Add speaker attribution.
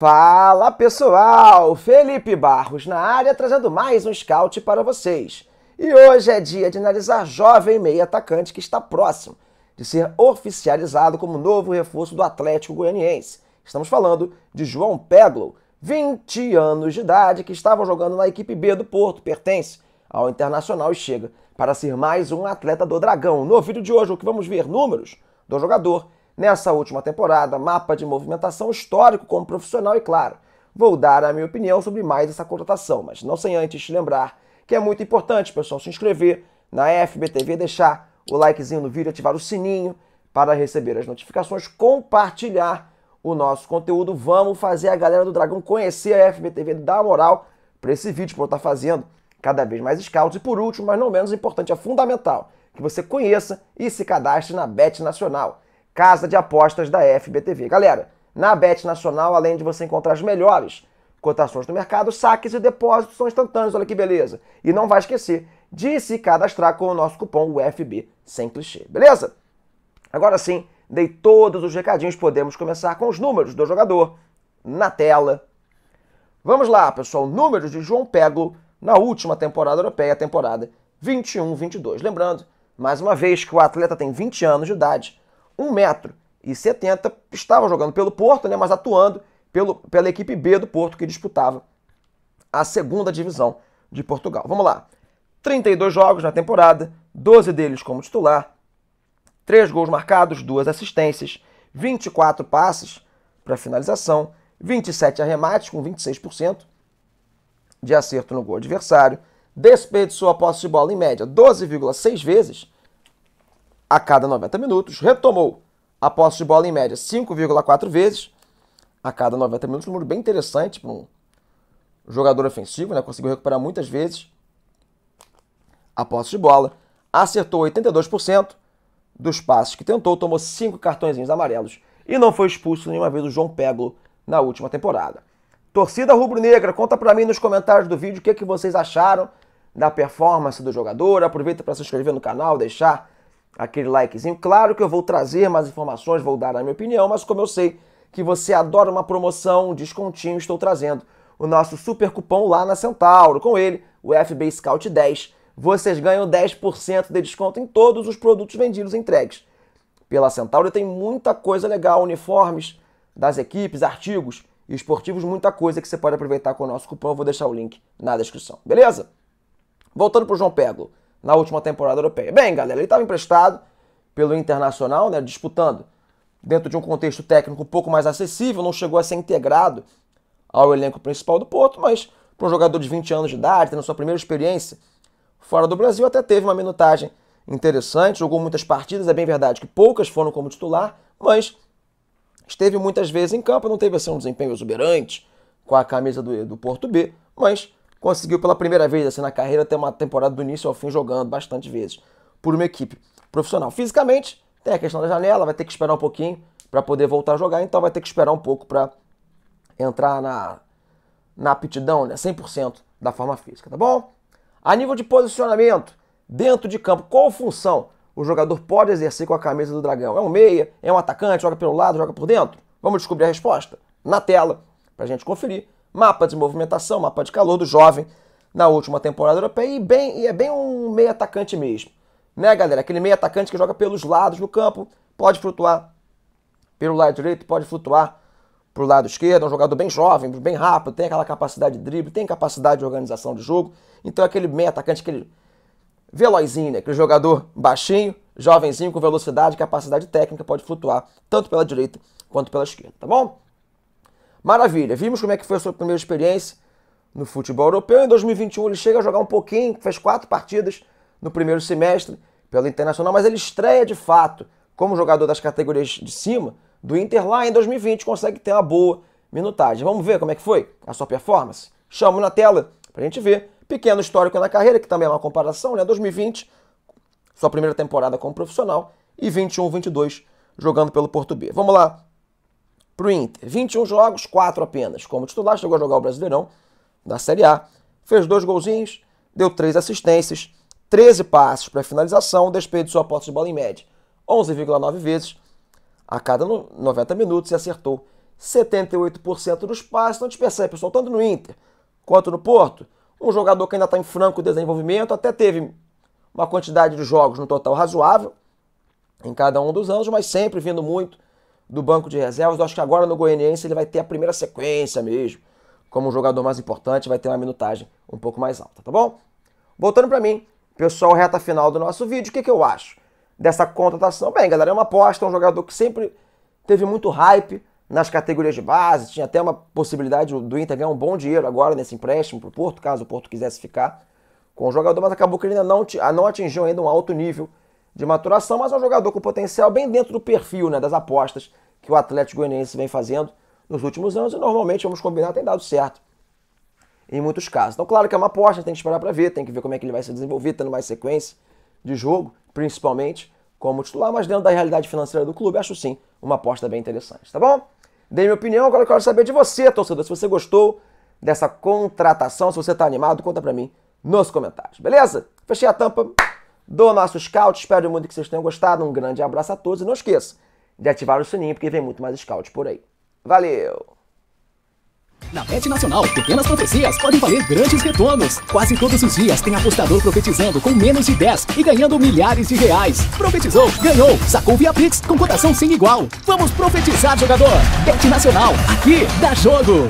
Speaker 1: Fala pessoal, Felipe Barros na área trazendo mais um scout para vocês. E hoje é dia de analisar jovem meia atacante que está próximo de ser oficializado como novo reforço do Atlético Goianiense. Estamos falando de João Peglo, 20 anos de idade, que estava jogando na equipe B do Porto, pertence ao Internacional e chega para ser mais um atleta do Dragão. No vídeo de hoje, o que vamos ver números do jogador Nessa última temporada, mapa de movimentação histórico como profissional e claro, vou dar a minha opinião sobre mais essa contratação, mas não sem antes te lembrar que é muito importante, pessoal, se inscrever na FBTV, deixar o likezinho no vídeo, ativar o sininho para receber as notificações, compartilhar o nosso conteúdo. Vamos fazer a galera do Dragão conhecer a FBTV, dar moral para esse vídeo que eu estar tá fazendo cada vez mais scouts. E por último, mas não menos importante, é fundamental que você conheça e se cadastre na Bet Nacional casa de apostas da FBTV. Galera, na Bet Nacional, além de você encontrar as melhores cotações do mercado, saques e depósitos são instantâneos, olha que beleza. E não vai esquecer de se cadastrar com o nosso cupom UFB sem clichê, beleza? Agora sim, dei todos os recadinhos, podemos começar com os números do jogador na tela. Vamos lá, pessoal, números de João Pego na última temporada europeia, temporada 21-22. Lembrando, mais uma vez, que o atleta tem 20 anos de idade, 1,70m, estava jogando pelo Porto, né, mas atuando pelo, pela equipe B do Porto, que disputava a segunda divisão de Portugal. Vamos lá. 32 jogos na temporada, 12 deles como titular, 3 gols marcados, 2 assistências, 24 passes para finalização, 27 arremates com 26% de acerto no gol adversário, desperdiçou a posse de bola em média 12,6 vezes, a cada 90 minutos, retomou a posse de bola em média 5,4 vezes a cada 90 minutos, um número bem interessante para um jogador ofensivo, né? conseguiu recuperar muitas vezes a posse de bola, acertou 82% dos passes que tentou, tomou cinco cartõezinhos amarelos e não foi expulso nenhuma vez o João Pego na última temporada. Torcida rubro-negra, conta para mim nos comentários do vídeo o que, é que vocês acharam da performance do jogador. Aproveita para se inscrever no canal, deixar aquele likezinho. Claro que eu vou trazer mais informações, vou dar a minha opinião, mas como eu sei que você adora uma promoção, um descontinho, estou trazendo o nosso super cupom lá na Centauro. Com ele, o FB Scout 10, vocês ganham 10% de desconto em todos os produtos vendidos e entregues. Pela Centauro tem muita coisa legal, uniformes das equipes, artigos e esportivos, muita coisa que você pode aproveitar com o nosso cupom. Eu vou deixar o link na descrição, beleza? Voltando para o João Pego na última temporada europeia. Bem, galera, ele estava emprestado pelo Internacional, né, disputando dentro de um contexto técnico um pouco mais acessível, não chegou a ser integrado ao elenco principal do Porto, mas para um jogador de 20 anos de idade, tendo sua primeira experiência fora do Brasil, até teve uma minutagem interessante, jogou muitas partidas, é bem verdade que poucas foram como titular, mas esteve muitas vezes em campo, não teve assim um desempenho exuberante com a camisa do, do Porto B, mas conseguiu pela primeira vez assim, na carreira ter uma temporada do início ao fim jogando bastante vezes por uma equipe profissional. Fisicamente, tem a questão da janela, vai ter que esperar um pouquinho para poder voltar a jogar, então vai ter que esperar um pouco para entrar na, na aptidão, né, 100% da forma física, tá bom? A nível de posicionamento, dentro de campo, qual função o jogador pode exercer com a camisa do Dragão? É um meia? É um atacante? Joga pelo lado? Joga por dentro? Vamos descobrir a resposta na tela para a gente conferir mapa de movimentação, mapa de calor do jovem na última temporada europeia e, bem, e é bem um meio atacante mesmo. Né, galera? Aquele meio atacante que joga pelos lados no campo, pode flutuar pelo lado direito, pode flutuar para o lado esquerdo. É um jogador bem jovem, bem rápido, tem aquela capacidade de drible, tem capacidade de organização de jogo. Então é aquele meio atacante, aquele velozinho, né? aquele jogador baixinho, jovenzinho, com velocidade, capacidade técnica, pode flutuar tanto pela direita quanto pela esquerda, tá bom? Maravilha, vimos como é que foi a sua primeira experiência no futebol europeu. Em 2021 ele chega a jogar um pouquinho, fez quatro partidas no primeiro semestre pelo Internacional, mas ele estreia de fato como jogador das categorias de cima do Inter lá em 2020, consegue ter uma boa minutagem. Vamos ver como é que foi a sua performance? Chamo na tela para a gente ver. Pequeno histórico na carreira, que também é uma comparação, né? 2020, sua primeira temporada como profissional, e 21, 22 jogando pelo Porto B. Vamos lá para o Inter. 21 jogos, 4 apenas. Como titular, chegou a jogar o Brasileirão da Série A. Fez dois golzinhos, deu três assistências, 13 passes para finalização, de sua posse de bola em média 11,9 vezes a cada 90 minutos e acertou 78% dos passes. Então a gente percebe, pessoal, tanto no Inter quanto no Porto, um jogador que ainda está em franco desenvolvimento, até teve uma quantidade de jogos no total razoável em cada um dos anos, mas sempre vindo muito do banco de reservas. Eu acho que agora no Goianiense ele vai ter a primeira sequência mesmo. Como um jogador mais importante, vai ter uma minutagem um pouco mais alta, tá bom? Voltando para mim, pessoal, reta final do nosso vídeo, o que, que eu acho dessa contratação? Bem, galera, é uma aposta, é um jogador que sempre teve muito hype nas categorias de base, tinha até uma possibilidade do Inter ganhar um bom dinheiro agora nesse empréstimo para o Porto, caso o Porto quisesse ficar com o jogador, mas acabou que ele ainda não, não atingiu ainda um alto nível de maturação, mas é um jogador com potencial bem dentro do perfil né, das apostas que o Atlético Goianiense vem fazendo nos últimos anos e normalmente, vamos combinar, tem dado certo em muitos casos. Então, claro que é uma aposta, tem que esperar para ver, tem que ver como é que ele vai se desenvolver, tendo mais sequência de jogo, principalmente como titular, mas dentro da realidade financeira do clube, acho sim uma aposta bem interessante, tá bom? Dei minha opinião, agora eu quero saber de você, torcedor, se você gostou dessa contratação, se você está animado, conta para mim nos comentários, beleza? Fechei a tampa, do nosso scout. Espero muito que vocês tenham gostado. Um grande abraço a todos e não esqueça de ativar o sininho porque vem muito mais scout por aí. Valeu! Na Bet Nacional, pequenas profecias podem valer grandes retornos. Quase todos os dias tem apostador profetizando com menos de 10 e ganhando milhares de reais. Profetizou, ganhou, sacou via Pix com cotação sem igual. Vamos profetizar, jogador! Bet Nacional, aqui dá jogo!